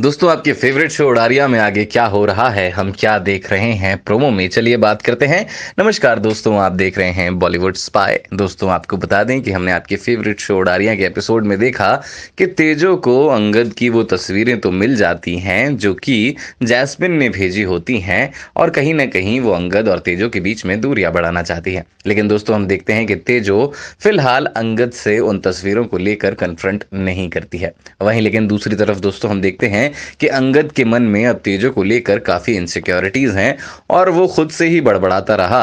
दोस्तों आपके favourite show उड़ारिया में आगे क्या हो रहा है हम क्या देख रहे हैं प्रोमो में चलिए बात करते हैं नमस्कार दोस्तों आप देख रहे हैं बॉलीवुड स्पाई दोस्तों आपको बता दें कि हमने आपके फेवरेट शो उड़ारिया के एपिसोड में देखा कि तेजो को अंगद की वो तस्वीरें तो मिल जाती हैं जो कि जैस्मिन ने भेजी होती हैं और कहीं ना कहीं वो अंगद और तेजो के बीच में दूरियां बढ़ाना चाहती है लेकिन दोस्तों हम देखते हैं कि तेजो फिलहाल अंगद से उन तस्वीरों को लेकर कन्फ्रंट नहीं करती है वहीं लेकिन दूसरी तरफ दोस्तों हम देखते हैं हैं कि अंगद के मन में अब तेजो को लेकर काफ़ी इनसिक्योरिटीज़ हैं और वो खुद से ही बड़बड़ाता रहा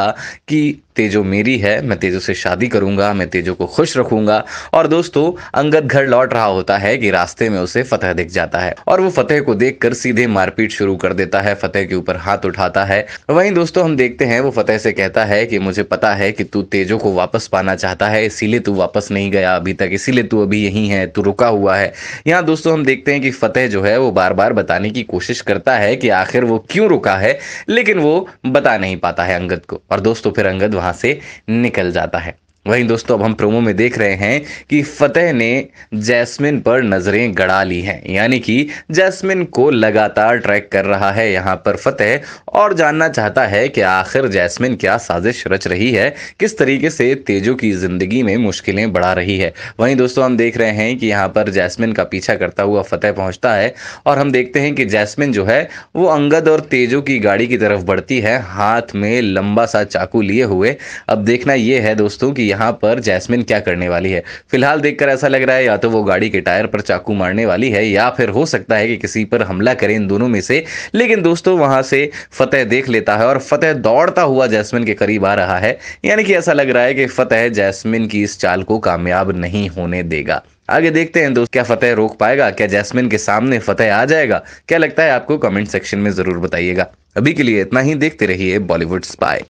कि तेजो मेरी है मैं तेजो से शादी करूंगा मैं तेजो को खुश रखूंगा और दोस्तों अंगद घर लौट रहा होता है कि रास्ते में उसे फतेह दिख जाता है और वो फतेह को कर सीधे मारपीट शुरू कर देता है फतेह के ऊपर हाथ उठाता है वहीं दोस्तों हम देखते हैं वो फतेह से कहता है कि मुझे पता है कि तू तेजो को वापस पाना चाहता है इसीलिए तू वापस नहीं गया अभी तक इसीलिए तू अभी यही है तू रुका हुआ है यहाँ दोस्तों हम देखते हैं कि फतेह जो है वो बार बार बताने की कोशिश करता है कि आखिर वो क्यों रुका है लेकिन वो बता नहीं पाता है अंगद को और दोस्तों फिर अंगद वहां वहां से निकल जाता है वहीं दोस्तों अब हम प्रोमो में देख रहे हैं कि फतेह ने जैस्मिन पर नज़रें गड़ा ली हैं यानी कि जैस्मिन को लगातार ट्रैक कर रहा है यहाँ पर फतेह और जानना चाहता है कि आखिर जैस्मिन क्या साजिश रच रही है किस तरीके से तेजो की ज़िंदगी में मुश्किलें बढ़ा रही है वहीं दोस्तों हम देख रहे हैं कि यहाँ पर जैस्मिन का पीछा करता हुआ फतेह पहुंचता है और हम देखते हैं कि जैस्मिन जो है वो अंगद और तेजो की गाड़ी की तरफ बढ़ती है हाथ में लंबा सा चाकू लिए हुए अब देखना यह है दोस्तों कि यहाँ पर जैस्मिन क्या करने वाली है फिलहाल देखकर ऐसा लग रहा है या तो वो गाड़ी के टायर पर चाकू मारने वाली है या फिर हो सकता है कि किसी पर हमला करें इन दोनों में से लेकिन दोस्तों वहां से फतेह देख लेता है और फतेह दौड़ता हुआ जैस्मिन के करीब आ रहा है यानी कि ऐसा लग रहा है कि फतेह जैस्मिन की इस चाल को कामयाब नहीं होने देगा आगे देखते हैं दोस्त क्या फतेह रोक पाएगा क्या जैस्मिन के सामने फतेह आ जाएगा क्या लगता है आपको कमेंट सेक्शन में जरूर बताइएगा अभी के लिए इतना ही देखते रहिए बॉलीवुड स्पाई